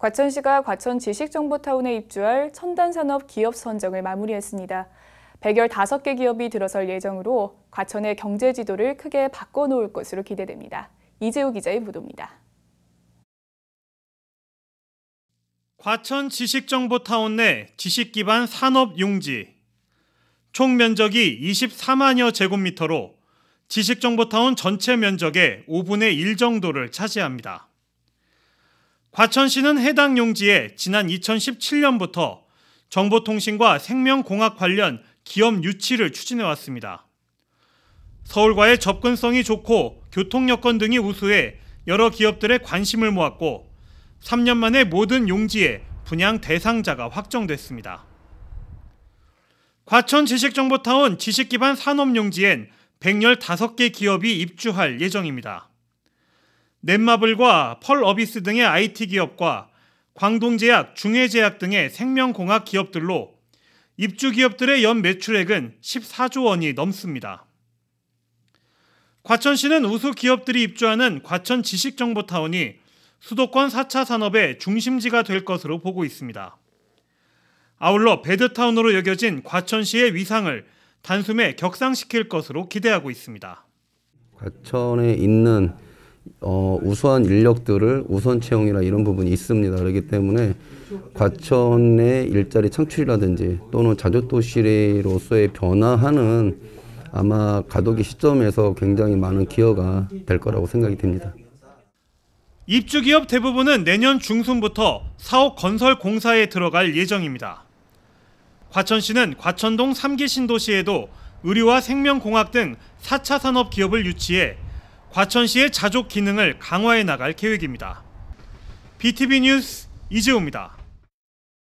과천시가 과천 지식정보타운에 입주할 첨단산업 기업 선정을 마무리했습니다. 115개 기업이 들어설 예정으로 과천의 경제 지도를 크게 바꿔놓을 것으로 기대됩니다. 이재우 기자의 보도입니다. 과천 지식정보타운 내 지식기반 산업용지 총 면적이 24만여 제곱미터로 지식정보타운 전체 면적의 5분의 1 정도를 차지합니다. 과천시는 해당 용지에 지난 2017년부터 정보통신과 생명공학 관련 기업 유치를 추진해 왔습니다. 서울과의 접근성이 좋고 교통 여건 등이 우수해 여러 기업들의 관심을 모았고 3년 만에 모든 용지에 분양 대상자가 확정됐습니다. 과천 지식정보타운 지식기반 산업용지엔 115개 기업이 입주할 예정입니다. 넷마블과 펄어비스 등의 IT 기업과 광동제약, 중해제약 등의 생명공학 기업들로 입주 기업들의 연 매출액은 14조 원이 넘습니다. 과천시는 우수 기업들이 입주하는 과천 지식정보타운이 수도권 4차 산업의 중심지가 될 것으로 보고 있습니다. 아울러 베드타운으로 여겨진 과천시의 위상을 단숨에 격상시킬 것으로 기대하고 있습니다. 과천에 있는 어, 우수한 인력들을 우선 채용이나 이런 부분이 있습니다. 그렇기 때문에 과천의 일자리 창출이라든지 또는 자주도시로서의 변화하는 아마 가도기 시점에서 굉장히 많은 기여가 될 거라고 생각이 됩니다. 입주기업 대부분은 내년 중순부터 사옥 건설 공사에 들어갈 예정입니다. 과천시는 과천동 3기 신도시에도 의료와 생명공학 등 4차 산업 기업을 유치해 과천시의 자족 기능을 강화해 나갈 계획입니다. BTV 뉴스 이재호입니다.